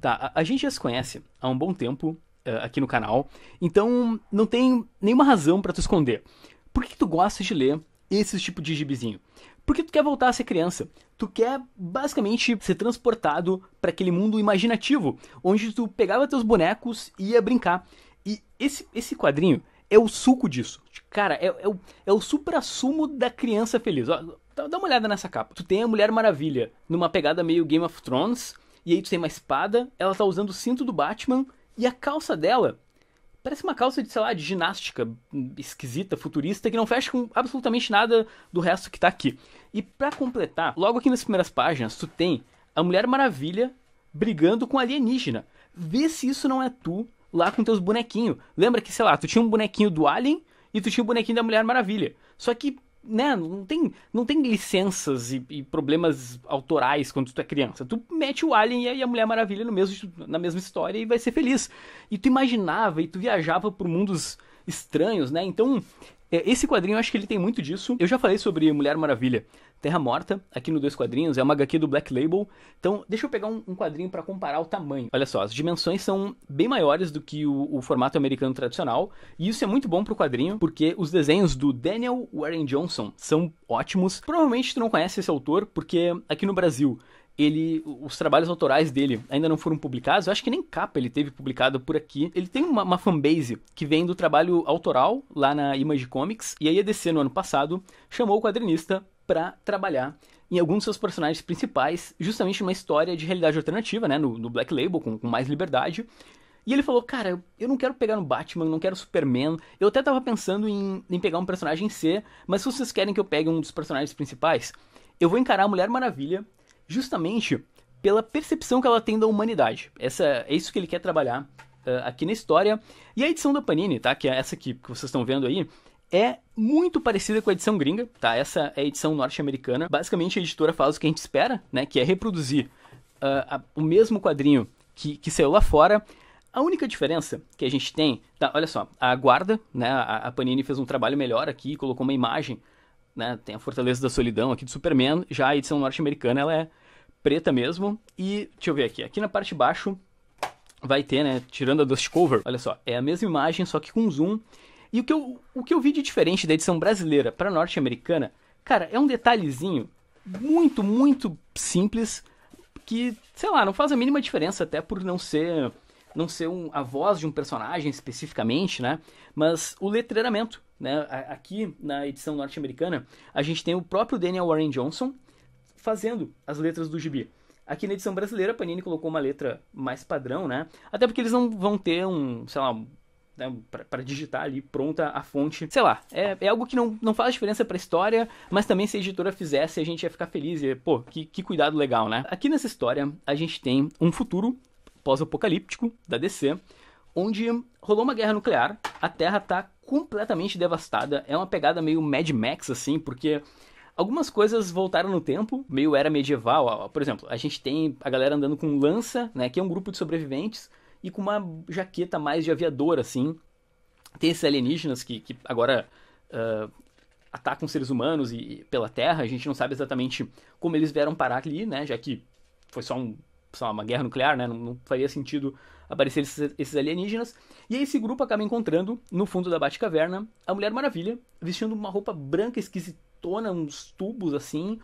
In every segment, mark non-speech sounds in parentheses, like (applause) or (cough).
Tá, a, gente já se conhece há um bom tempo uh, aqui no canal, então não tem nenhuma razão para tu esconder. Por que, que tu gosta de ler esse tipo de gibizinho? por que tu quer voltar a ser criança. Tu quer basicamente ser transportado para aquele mundo imaginativo, onde tu pegava teus bonecos e ia brincar. E esse, esse quadrinho é o suco disso. Cara, é, é o, é o supra-sumo da criança feliz. Ó, dá uma olhada nessa capa. Tu tem a Mulher Maravilha numa pegada meio Game of Thrones e aí tu tem uma espada, ela tá usando o cinto do Batman e a calça dela parece uma calça de, sei lá, de ginástica esquisita, futurista, que não fecha com absolutamente nada do resto que tá aqui. E para completar, logo aqui nas primeiras páginas, tu tem a Mulher Maravilha brigando com alienígena. Vê se isso não é tu lá com teus bonequinhos. Lembra que, sei lá, tu tinha um bonequinho do Alien e tu tinha o um bonequinho da Mulher Maravilha. Só que né, não tem, não tem licenças e, e, problemas autorais quando tu é criança. Tu mete o Alien e a, a Mulher Maravilha no mesmo, na mesma história e vai ser feliz. E tu imaginava e tu viajava por mundos estranhos, né? Então, é, esse quadrinho eu acho que ele tem muito disso. Eu já falei sobre Mulher Maravilha, Terra Morta, aqui no Dois Quadrinhos, é uma HQ do Black Label. Então, deixa eu pegar um, um quadrinho para comparar o tamanho. Olha só, as dimensões são bem maiores do que o, o formato americano tradicional, e isso é muito bom pro quadrinho, porque os desenhos do Daniel Warren Johnson são ótimos. Provavelmente tu não conhece esse autor, porque aqui no Brasil ele os trabalhos autorais dele ainda não foram publicados. Eu acho que nem capa ele teve publicado por aqui. Ele tem uma, uma fanbase que vem do trabalho autoral lá na Image Comics. E aí a DC, no ano passado, chamou o quadrinista para trabalhar em alguns dos seus personagens principais, justamente uma história de realidade alternativa, né? No, no Black Label, com, com mais liberdade. E ele falou, cara, eu não quero pegar no Batman, não quero Superman. Eu até tava pensando em, em pegar um personagem C, mas se vocês querem que eu pegue um dos personagens principais, eu vou encarar a Mulher Maravilha justamente pela percepção que ela tem da humanidade. Essa, é isso que ele quer trabalhar uh, aqui na história. E a edição da Panini, tá? Que é essa aqui que vocês estão vendo aí, é muito parecida com a edição gringa, tá? Essa é a edição norte-americana. Basicamente, a editora faz o que a gente espera, né? Que é reproduzir uh, a, o mesmo quadrinho que, que saiu lá fora. A única diferença que a gente tem, tá, olha só, a guarda, né, a, a Panini fez um trabalho melhor aqui, colocou uma imagem, né, tem a Fortaleza da Solidão aqui do Superman, já a edição norte-americana ela é preta mesmo. E deixa eu ver aqui, aqui na parte de baixo vai ter, né, tirando a dust cover, olha só, é a mesma imagem, só que com zoom. E o que eu, o que eu vi de diferente da edição brasileira para norte-americana, cara, é um detalhezinho muito, muito simples que, sei lá, não faz a mínima diferença até por não ser não ser um, a voz de um personagem especificamente, né? Mas o letreiramento, né? Aqui na edição norte-americana, a gente tem o próprio Daniel Warren Johnson, fazendo as letras do gibi. Aqui na edição brasileira, a Panini colocou uma letra mais padrão, né? Até porque eles não vão ter um, sei lá, né, para digitar ali pronta a fonte. Sei lá, é, é algo que não, não faz diferença para a história, mas também se a editora fizesse, a gente ia ficar feliz. E, pô, que, que cuidado legal, né? Aqui nessa história, a gente tem um futuro pós-apocalíptico da DC, onde rolou uma guerra nuclear, a Terra tá completamente devastada. É uma pegada meio Mad Max, assim, porque Algumas coisas voltaram no tempo, meio era medieval. Ó. Por exemplo, a gente tem a galera andando com lança, né? Que é um grupo de sobreviventes, e com uma jaqueta mais de aviador, assim. Tem esses alienígenas que, que agora uh, atacam seres humanos e, e, pela Terra. A gente não sabe exatamente como eles vieram parar ali, né? Já que foi só, um, só uma guerra nuclear, né? Não, não faria sentido aparecer esses, esses, alienígenas. E aí esse grupo acaba encontrando, no fundo da Batcaverna, a Mulher Maravilha, vestindo uma roupa branca esquisita tona, uns tubos assim,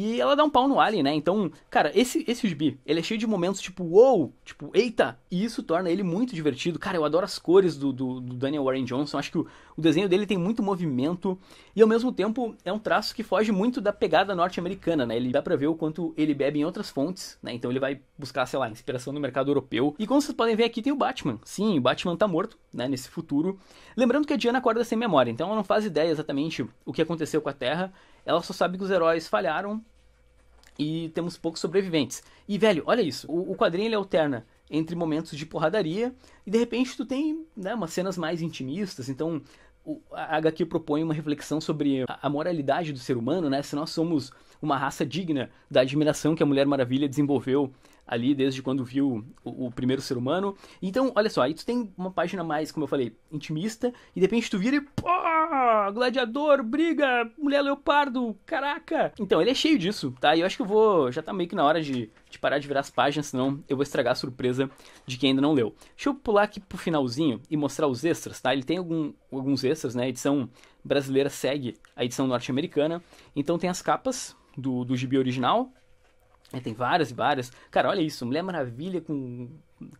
e ela dá um pau no Alien, né? Então, cara, esse, esse gibi, ele é cheio de momentos tipo, uou, wow! tipo, eita! E isso torna ele muito divertido. Cara, eu adoro as cores do, do, do Daniel Warren Johnson. Acho que o, o, desenho dele tem muito movimento. E ao mesmo tempo, é um traço que foge muito da pegada norte-americana, né? Ele dá pra ver o quanto ele bebe em outras fontes, né? Então ele vai buscar, sei lá, inspiração no mercado europeu. E como vocês podem ver aqui, tem o Batman. Sim, o Batman tá morto, né? Nesse futuro. Lembrando que a Diana acorda sem memória, então ela não faz ideia exatamente o que aconteceu com a Terra ela só sabe que os heróis falharam e temos poucos sobreviventes. E, velho, olha isso. O, o quadrinho ele alterna entre momentos de porradaria e, de repente, tu tem né, umas cenas mais intimistas. Então, o, a HQ propõe uma reflexão sobre a, a moralidade do ser humano, né? Se nós somos uma raça digna da admiração que a Mulher Maravilha desenvolveu ali desde quando viu o, o, primeiro ser humano. Então, olha só, aí tu tem uma página mais, como eu falei, intimista, e de repente tu vira e pô, gladiador, briga, mulher leopardo, caraca. Então, ele é cheio disso, tá? E eu acho que eu vou. Já tá meio que na hora de, de parar de virar as páginas, senão eu vou estragar a surpresa de quem ainda não leu. Deixa eu pular aqui pro finalzinho e mostrar os extras, tá? Ele tem algum, alguns extras, né? A edição brasileira segue a edição norte-americana. Então tem as capas do, do gibi original. É, tem várias e várias. Cara, olha isso, Mulher Maravilha com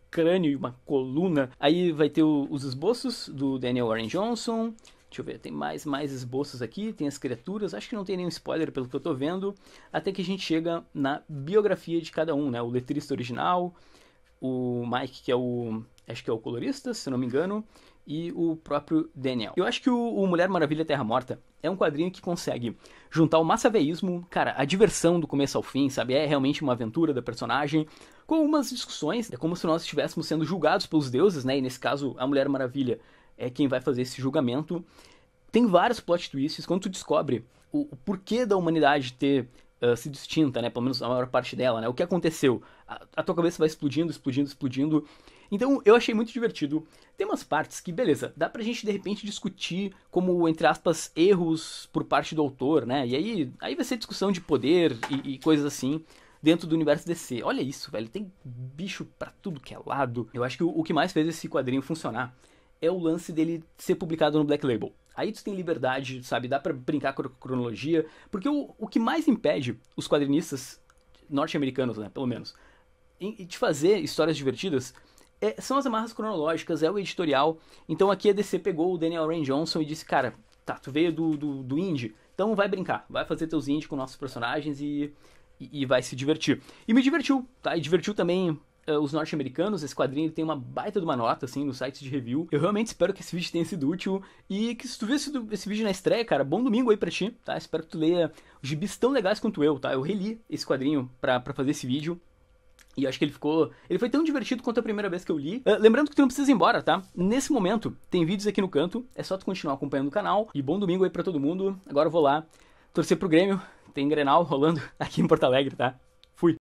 crânio e uma coluna. Aí vai ter o, os esboços do Daniel Warren Johnson, Deixa eu ver, tem mais, mais esboços aqui, tem as criaturas, acho que não tem nenhum spoiler pelo que eu tô vendo, até que a gente chega na biografia de cada um, né? O letrista original, o Mike, que é o. acho que é o colorista, se não me engano, e o próprio Daniel. Eu acho que o, o Mulher Maravilha Terra Morta é um quadrinho que consegue juntar o massaveísmo, cara, a diversão do começo ao fim, sabe? É realmente uma aventura da personagem, com algumas discussões, é como se nós estivéssemos sendo julgados pelos deuses, né? E nesse caso, a Mulher Maravilha é quem vai fazer esse julgamento. Tem vários plot twists quando tu descobre o, o porquê da humanidade ter uh, ah, distinta né? Pelo menos a maior parte dela, né? O que aconteceu? A, a, tua cabeça vai explodindo, explodindo, explodindo. Então eu achei muito divertido. Tem umas partes que, beleza, dá pra gente de repente discutir como, entre aspas, erros por parte do autor, né? E aí, aí vai ser discussão de poder e, e coisas assim dentro do universo DC. Olha isso, velho. Tem bicho pra tudo que é lado. Eu acho que o, o que mais fez esse quadrinho funcionar é o lance dele ser publicado no Black Label. Aí tu tem liberdade, sabe? Dá para brincar com a cronologia. Porque o, o que mais impede os quadrinistas norte-americanos, né? Pelo menos, de fazer histórias divertidas é, são as amarras cronológicas, é o editorial. Então aqui a DC pegou o Daniel Rain Johnson e disse: Cara, tá, tu veio do, do, do indie, então vai brincar, vai fazer teus indie com nossos personagens e, e, e vai se divertir. E me divertiu, tá? E divertiu também ah, os norte-americanos, esse quadrinho ele tem uma baita de uma nota, assim, no site de review. Eu realmente espero que esse vídeo tenha sido útil e que se tu viu esse, esse vídeo na estreia, cara, bom domingo aí pra ti, tá? Espero que tu leia os gibis tão legais quanto eu, tá? Eu reli esse quadrinho pra, pra fazer esse vídeo. E acho que ele ficou. Ele foi tão divertido quanto a primeira vez que eu li. Uh, lembrando que tu não precisa ir embora, tá? Nesse momento, tem vídeos aqui no canto. É só tu continuar acompanhando o canal. E bom domingo aí pra todo mundo. Agora eu vou lá torcer pro Grêmio. Tem Grenal rolando (laughs) aqui em Porto Alegre, tá? Fui.